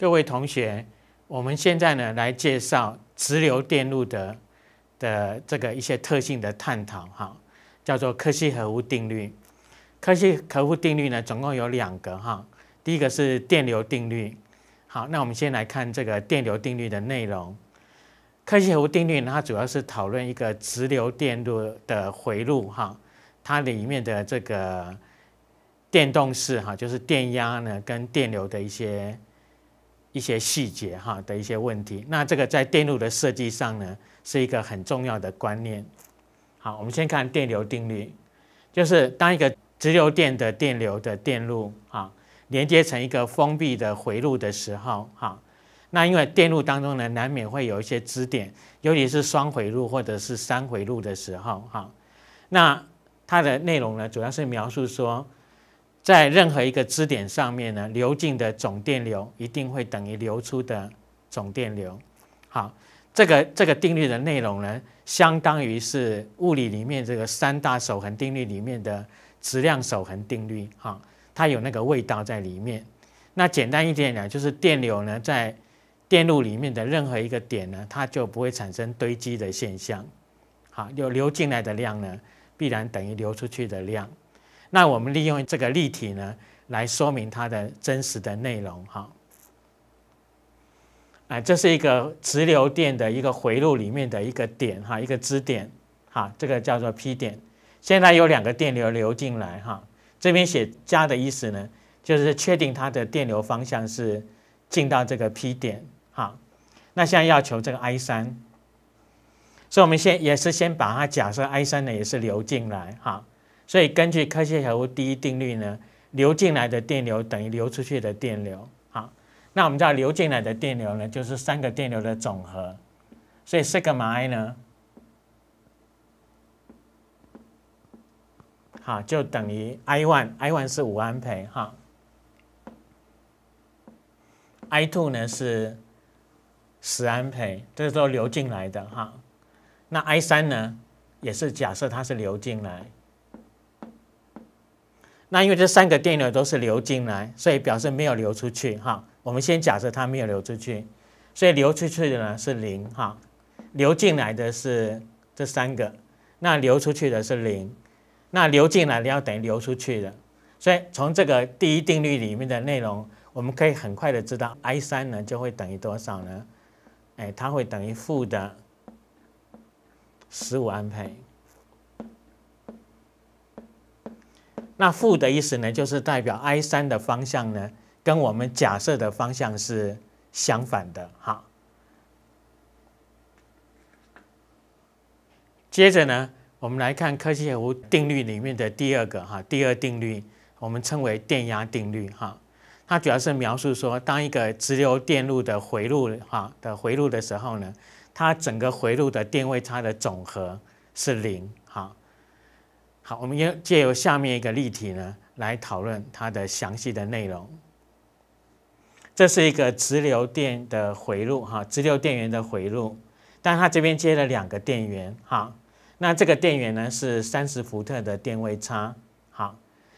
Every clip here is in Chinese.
各位同学，我们现在呢来介绍直流电路的的这个一些特性的探讨，哈，叫做科西和夫定律。科西和夫定律呢总共有两个，哈，第一个是电流定律。好，那我们先来看这个电流定律的内容。科西和夫定律呢，它主要是讨论一个直流电路的回路，哈，它里面的这个电动势，哈，就是电压呢跟电流的一些。一些细节哈的一些问题，那这个在电路的设计上呢是一个很重要的观念。好，我们先看电流定律，就是当一个直流电的电流的电路啊连接成一个封闭的回路的时候哈，那因为电路当中呢难免会有一些支点，尤其是双回路或者是三回路的时候哈，那它的内容呢主要是描述说。在任何一个支点上面呢，流进的总电流一定会等于流出的总电流。好，这个这个定律的内容呢，相当于是物理里面这个三大守恒定律里面的质量守恒定律哈，它有那个味道在里面。那简单一点讲，就是电流呢，在电路里面的任何一个点呢，它就不会产生堆积的现象。好，有流进来的量呢，必然等于流出去的量。那我们利用这个立体呢，来说明它的真实的内容哈。哎，这是一个直流电的一个回路里面的一个点哈，一个支点哈，这个叫做 P 点。现在有两个电流流进来哈，这边写加的意思呢，就是确定它的电流方向是进到这个 P 点哈。那现在要求这个 I 三，所以我们先也是先把它假设 I 三呢也是流进来哈。所以根据科学小屋第一定律呢，流进来的电流等于流出去的电流。好，那我们知道流进来的电流呢，就是三个电流的总和。所以 g 个 a I 呢，好，就等于 I one，I one 是五安培，哈。I two 呢是十安培，这是都流进来的哈。那 I 三呢，也是假设它是流进来。那因为这三个电流都是流进来，所以表示没有流出去哈。我们先假设它没有流出去，所以流出去的呢是零哈，流进来的是这三个，那流出去的是零，那流进来要等于流出去的，所以从这个第一定律里面的内容，我们可以很快的知道 I 三呢就会等于多少呢？哎，它会等于负的十五安培。那负的意思呢，就是代表 I 三的方向呢，跟我们假设的方向是相反的哈。接着呢，我们来看科西荷夫定律里面的第二个哈，第二定律，我们称为电压定律哈。它主要是描述说，当一个直流电路的回路哈的回路的时候呢，它整个回路的电位差的总和是零。好，我们用借由下面一个例题呢来讨论它的详细的内容。这是一个直流电的回路，哈，直流电源的回路，但它这边接了两个电源，哈，那这个电源呢是三十伏特的电位差，好，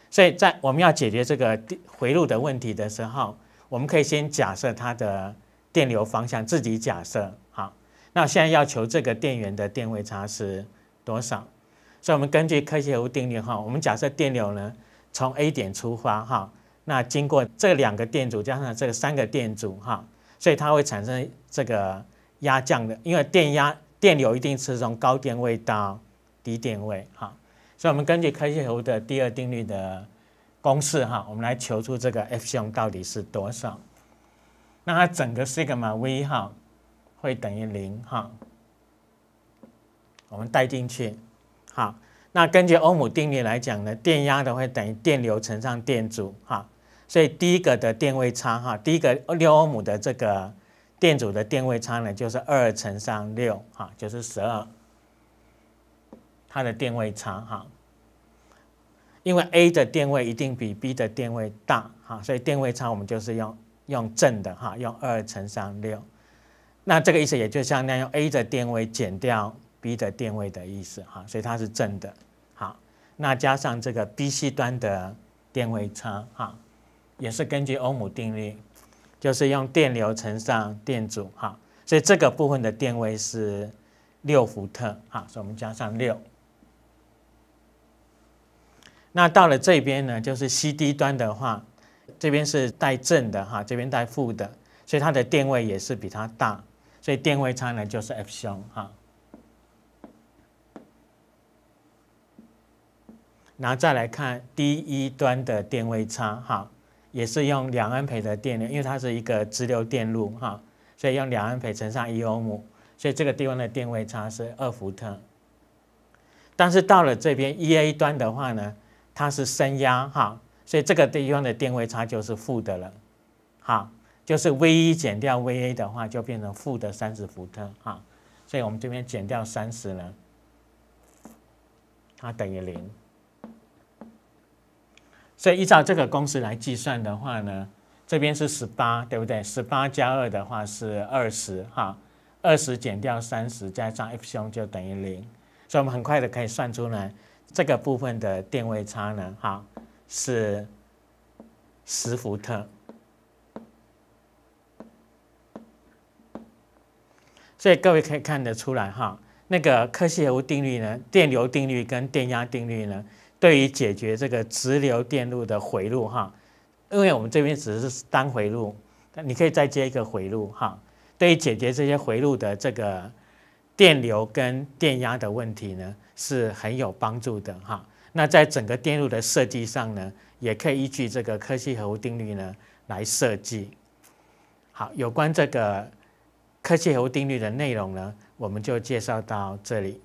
所以在我们要解决这个回路的问题的时候，我们可以先假设它的电流方向，自己假设，好，那现在要求这个电源的电位差是多少？所以，我们根据科学无定律哈，我们假设电流呢从 A 点出发哈，那经过这两个电阻加上这三个电阻哈，所以它会产生这个压降的，因为电压电流一定是从高电位到低电位哈。所以，我们根据科学无的第二定律的公式哈，我们来求出这个 F 项到底是多少。那它整个 sigma V 哈会等于零哈，我们带进去。好，那根据欧姆定律来讲呢，电压的会等于电流乘上电阻哈，所以第一个的电位差哈，第一个六欧姆的这个电阻的电位差呢，就是二乘上六哈，就是十二，它的电位差哈，因为 A 的电位一定比 B 的电位大哈，所以电位差我们就是用用正的哈，用二乘上六，那这个意思也就相当于用 A 的电位减掉。B 的电位的意思哈，所以它是正的，好，那加上这个 BC 端的电位差哈，也是根据欧姆定律，就是用电流乘上电阻哈，所以这个部分的电位是六伏特哈，所以我们加上六。那到了这边呢，就是 CD 端的话，这边是带正的哈，这边带负的，所以它的电位也是比它大，所以电位差呢就是 F 幺哈。然后再来看 D 一端的电位差，哈，也是用两安培的电流，因为它是一个直流电路，哈，所以用两安培乘上一欧姆，所以这个地方的电位差是二伏特。但是到了这边 E A 端的话呢，它是升压，哈，所以这个地方的电位差就是负的了，好，就是 V 一减掉 V A 的话就变成负的三十伏特，哈，所以我们这边减掉三十呢，它等于零。所以依照这个公式来计算的话呢，这边是十八，对不对？十八加二的话是二十，哈，二十减掉三十加上 f 兄就等于零，所以我们很快的可以算出来这个部分的电位差呢，哈，是十伏特。所以各位可以看得出来哈，那个科学定律呢，电流定律跟电压定律呢。对于解决这个直流电路的回路哈，因为我们这边只是单回路，你可以再接一个回路哈。对于解决这些回路的这个电流跟电压的问题呢，是很有帮助的哈。那在整个电路的设计上呢，也可以依据这个科西合物定律呢来设计。好，有关这个科西和姆定律的内容呢，我们就介绍到这里。